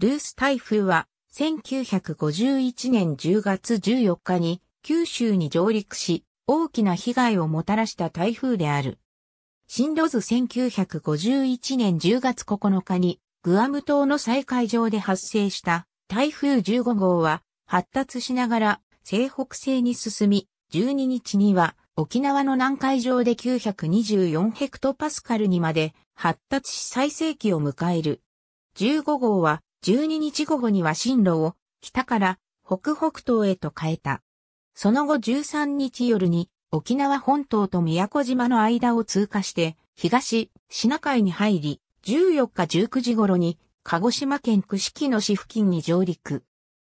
ルース台風は1951年10月14日に九州に上陸し大きな被害をもたらした台風である。進路図1951年10月9日にグアム島の再海上で発生した台風15号は発達しながら西北西に進み12日には沖縄の南海上で924ヘクトパスカルにまで発達し最盛期を迎える。15号は12日午後には進路を北から北北東へと変えた。その後13日夜に沖縄本島と宮古島の間を通過して東シナ海に入り、14日19時頃に鹿児島県串木野市付近に上陸。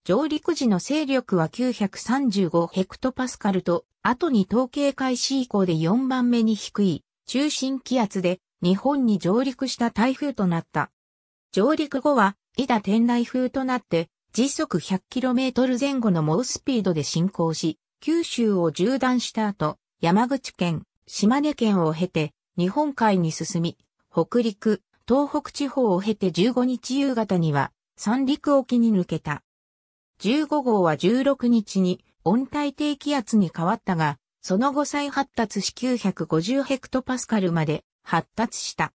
上陸時の勢力は935ヘクトパスカルと、後に統計開始以降で4番目に低い中心気圧で日本に上陸した台風となった。上陸後は、伊田天内風となって、時速 100km 前後の猛スピードで進行し、九州を縦断した後、山口県、島根県を経て、日本海に進み、北陸、東北地方を経て15日夕方には、三陸沖に抜けた。15号は16日に温帯低気圧に変わったが、その後再発達し950ヘクトパスカルまで発達した。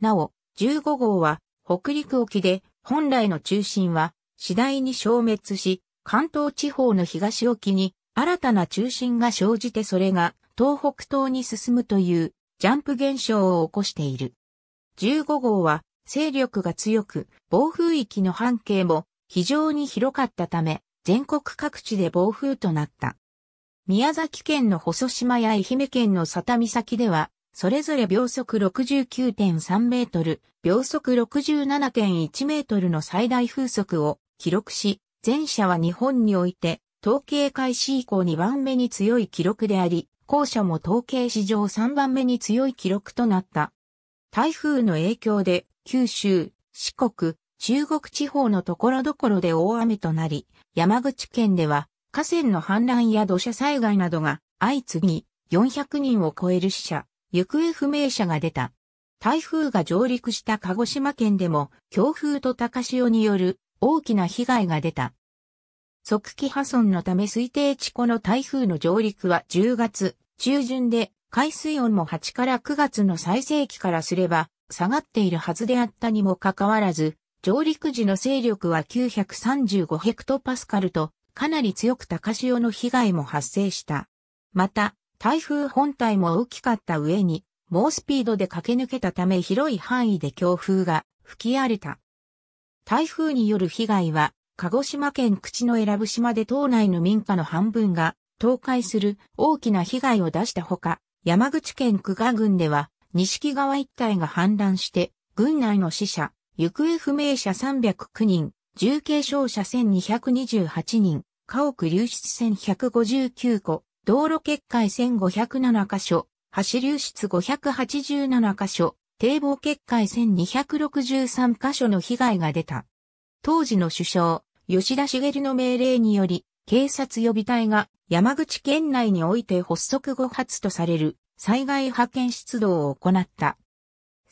なお、15号は北陸沖で本来の中心は次第に消滅し、関東地方の東沖に新たな中心が生じてそれが東北東に進むというジャンプ現象を起こしている。15号は勢力が強く、暴風域の半径も非常に広かったため、全国各地で暴風となった。宮崎県の細島や愛媛県の佐田岬では、それぞれ秒速69.3メートル、秒速67.1メートルの最大風速を記録し、前者は日本において、統計開始以降2番目に強い記録であり、後者も統計史上3番目に強い記録となった。台風の影響で、九州、四国、中国地方のところどころで大雨となり、山口県では河川の氾濫や土砂災害などが相次ぎ、400人を超える死者、行方不明者が出た。台風が上陸した鹿児島県でも強風と高潮による大きな被害が出た。即帰破損のため推定地庫の台風の上陸は10月中旬で海水温も8から9月の最盛期からすれば下がっているはずであったにもかかわらず、上陸時の勢力は935ヘクトパスカルとかなり強く高潮の被害も発生した。また、台風本体も大きかった上に、猛スピードで駆け抜けたため広い範囲で強風が吹き荒れた。台風による被害は、鹿児島県口の選ぶ島で島内の民家の半分が倒壊する大きな被害を出したほか、山口県久我郡では、西木川一帯が氾濫して、郡内の死者、行方不明者309人、重軽傷者1228人、家屋流出1159戸、道路決壊1507箇所、橋流出587箇所、堤防決壊1263箇所の被害が出た。当時の首相、吉田茂の命令により、警察予備隊が山口県内において発足後発とされる災害派遣出動を行った。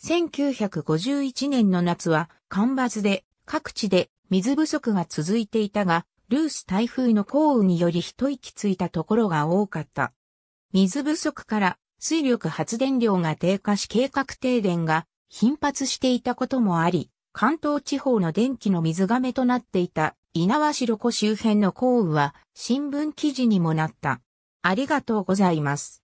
1951年の夏は干ばつで各地で水不足が続いていたが、ルース台風の降雨により一息ついたところが多かった。水不足から水力発電量が低下し計画停電が頻発していたこともあり、関東地方の電気の水がめとなっていた稲しろ湖周辺の降雨は新聞記事にもなった。ありがとうございます。